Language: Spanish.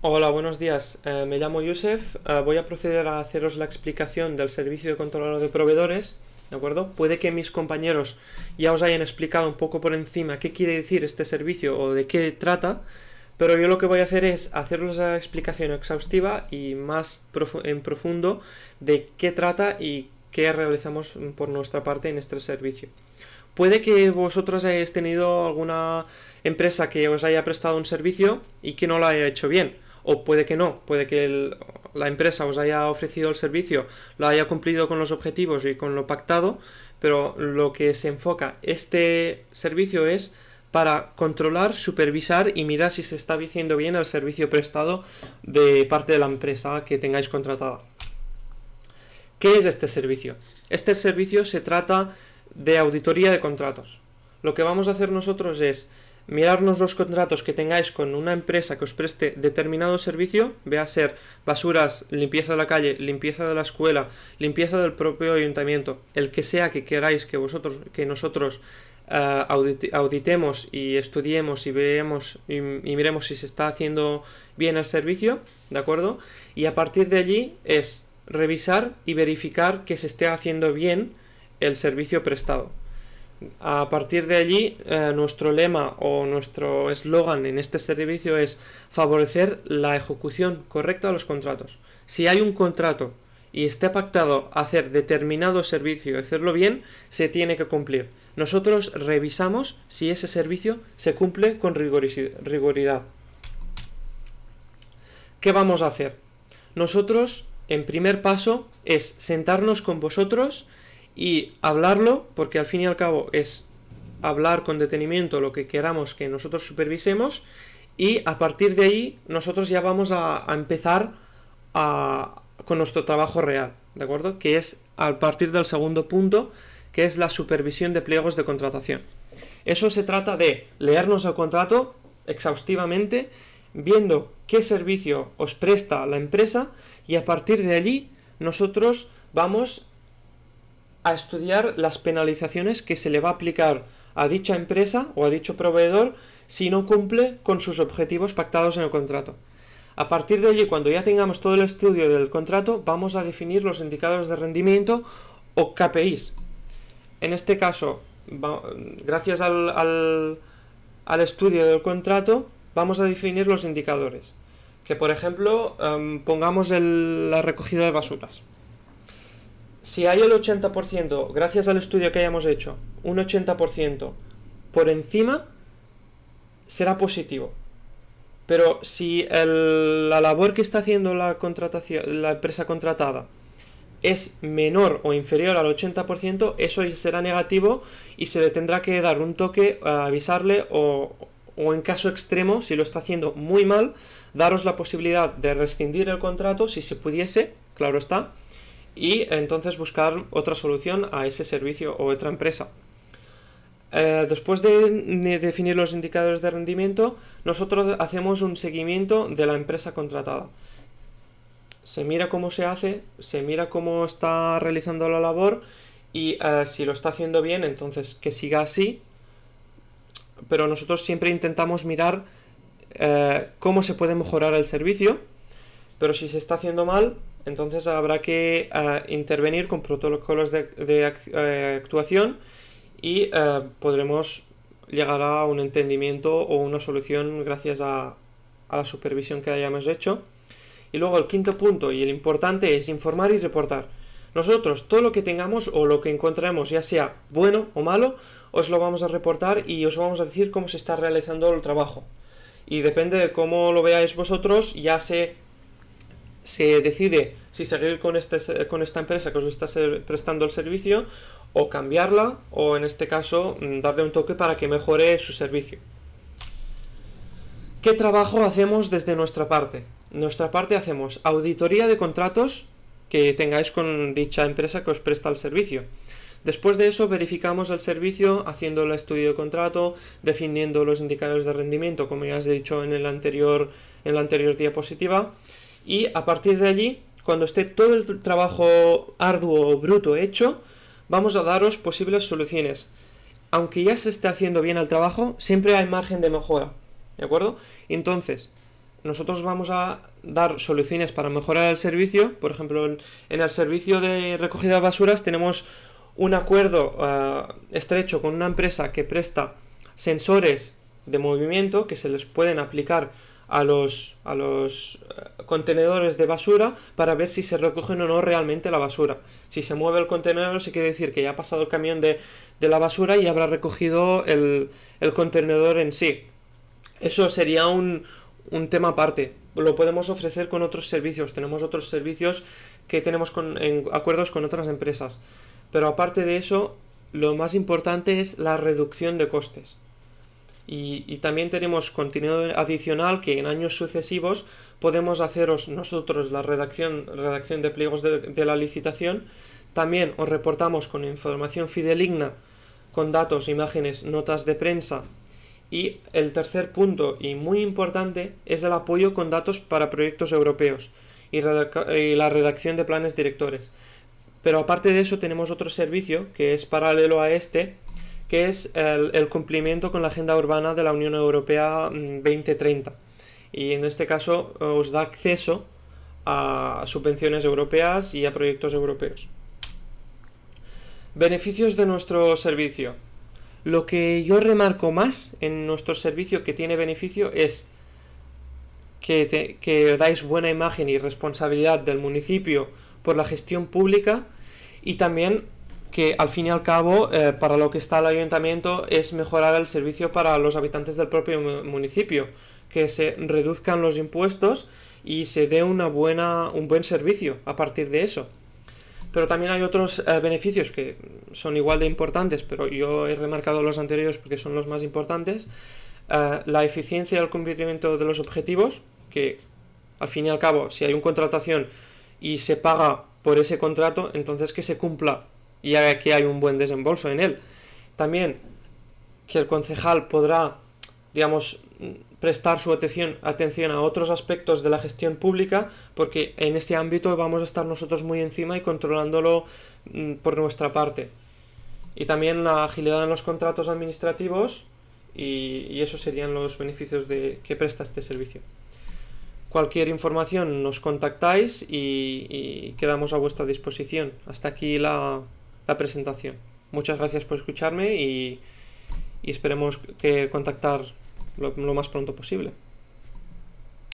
Hola, buenos días. Eh, me llamo Yusef. Eh, voy a proceder a haceros la explicación del servicio de controlador de proveedores. ¿De acuerdo? Puede que mis compañeros ya os hayan explicado un poco por encima qué quiere decir este servicio o de qué trata, pero yo lo que voy a hacer es haceros la explicación exhaustiva y más en profundo de qué trata y qué realizamos por nuestra parte en este servicio. Puede que vosotros hayáis tenido alguna empresa que os haya prestado un servicio y que no lo haya hecho bien o puede que no, puede que la empresa os haya ofrecido el servicio, lo haya cumplido con los objetivos y con lo pactado, pero lo que se enfoca este servicio es para controlar, supervisar y mirar si se está diciendo bien el servicio prestado de parte de la empresa que tengáis contratada. ¿Qué es este servicio? Este servicio se trata de auditoría de contratos. Lo que vamos a hacer nosotros es mirarnos los contratos que tengáis con una empresa que os preste determinado servicio, vea ser basuras, limpieza de la calle, limpieza de la escuela, limpieza del propio ayuntamiento, el que sea que queráis que vosotros, que nosotros eh, auditemos y estudiemos y veamos y miremos si se está haciendo bien el servicio, ¿de acuerdo? Y a partir de allí es revisar y verificar que se esté haciendo bien el servicio prestado. A partir de allí, eh, nuestro lema o nuestro eslogan en este servicio es favorecer la ejecución correcta de los contratos. Si hay un contrato y está pactado hacer determinado servicio, hacerlo bien, se tiene que cumplir. Nosotros revisamos si ese servicio se cumple con rigoridad. ¿Qué vamos a hacer? Nosotros, en primer paso, es sentarnos con vosotros y hablarlo, porque al fin y al cabo es hablar con detenimiento lo que queramos que nosotros supervisemos y a partir de ahí nosotros ya vamos a, empezar a, con nuestro trabajo real, ¿de acuerdo? Que es a partir del segundo punto, que es la supervisión de pliegos de contratación. Eso se trata de leernos el contrato exhaustivamente, viendo qué servicio os presta la empresa y a partir de allí nosotros vamos a estudiar las penalizaciones que se le va a aplicar a dicha empresa o a dicho proveedor si no cumple con sus objetivos pactados en el contrato. A partir de allí, cuando ya tengamos todo el estudio del contrato, vamos a definir los indicadores de rendimiento o KPIs. En este caso, gracias al, estudio del contrato, vamos a definir los indicadores. Que por ejemplo, em, pongamos la recogida de basuras si hay el 80%, gracias al estudio que hayamos hecho, un 80% por encima, será positivo. Pero si la labor que está haciendo la, contratación, la empresa contratada es menor o inferior al 80%, eso será negativo y se le tendrá que dar un toque, avisarle o, o en caso extremo, si lo está haciendo muy mal, daros la posibilidad de rescindir el contrato si se pudiese, claro está, y entonces buscar otra solución a ese servicio o otra empresa. Eh, después de, definir los indicadores de rendimiento, nosotros hacemos un seguimiento de la empresa contratada. Se mira cómo se hace, se mira cómo está realizando la labor y eh, si lo está haciendo bien, entonces que siga así. Pero nosotros siempre intentamos mirar eh, cómo se puede mejorar el servicio, pero si se está haciendo mal, entonces habrá que ah, intervenir con protocolos de, eh, actuación y eh, podremos llegar a un entendimiento o una solución gracias a, la supervisión que hayamos hecho. Y luego el quinto punto y el importante es informar y reportar. Nosotros todo lo que tengamos o lo que encontremos, ya sea bueno o malo, os lo vamos a reportar y os vamos a decir cómo se está realizando el trabajo. Y depende de cómo lo veáis vosotros, ya se se decide si seguir este con, esta empresa que os está prestando el servicio o cambiarla o en este caso mm, darle un toque para que mejore su servicio. ¿Qué trabajo hacemos desde nuestra parte? Nuestra parte hacemos auditoría de contratos que tengáis con dicha empresa que os presta el servicio. Después de eso verificamos el servicio haciendo el estudio de contrato, definiendo los indicadores de rendimiento, como ya os he dicho en el anterior en la anterior diapositiva, y a partir de allí, cuando esté todo el trabajo arduo o bruto hecho, vamos a daros posibles soluciones. Aunque ya se esté haciendo bien el trabajo, siempre hay margen de mejora. ¿De acuerdo? Entonces, nosotros vamos a dar soluciones para mejorar el servicio. Por ejemplo, en, el servicio de recogida de basuras tenemos un acuerdo eh, estrecho con una empresa que presta sensores de movimiento que se les pueden aplicar a los, a los eh, contenedores de basura para ver si se recogen o no realmente la basura. Si se mueve el contenedor, se quiere decir que ya ha pasado el camión de, la basura y habrá recogido el, el contenedor en sí. Eso sería un, un, tema aparte. Lo podemos ofrecer con otros servicios. Tenemos otros servicios que tenemos en acuerdos con otras empresas. Pero aparte de eso, lo más importante es la reducción de costes. Y, también tenemos contenido adicional que en años sucesivos podemos haceros nosotros la redacción, redacción de pliegos de, la licitación. También os reportamos con información fideligna, con datos, imágenes, notas de prensa. Y el tercer punto, y muy importante, es el apoyo con datos para proyectos europeos y, y la redacción de planes directores. Pero aparte de eso tenemos otro servicio que es paralelo a este, que es el, cumplimiento con la Agenda Urbana de la Unión Europea 2030. Mm, y en este caso eh, os da acceso a subvenciones europeas y a proyectos europeos. Beneficios de nuestro servicio. Lo que yo remarco más en nuestro servicio que tiene beneficio es que, que, dais buena imagen y responsabilidad del municipio por la gestión pública y también que al fin y al cabo eh, para lo que está el ayuntamiento es mejorar el servicio para los habitantes del propio municipio, que se reduzcan los impuestos y se dé una buena, un buen servicio a partir de eso. Pero también hay otros eh, beneficios que son igual de importantes, pero yo he remarcado los anteriores porque son los más importantes. Eh, la eficiencia del cumplimiento de los objetivos, que al fin y al cabo, si hay una contratación y se paga por ese contrato, entonces que se cumpla y aquí hay un buen desembolso en él. También que el concejal podrá, digamos, prestar su atención, atención a otros aspectos de la gestión pública, porque en este ámbito vamos a estar nosotros muy encima y controlándolo mm, por nuestra parte. Y también la agilidad en los contratos administrativos y, esos serían los beneficios de, que presta este servicio. Cualquier información nos contactáis y, y quedamos a vuestra disposición. Hasta aquí la, presentación. Muchas gracias por escucharme y, esperemos que contactar lo más pronto posible.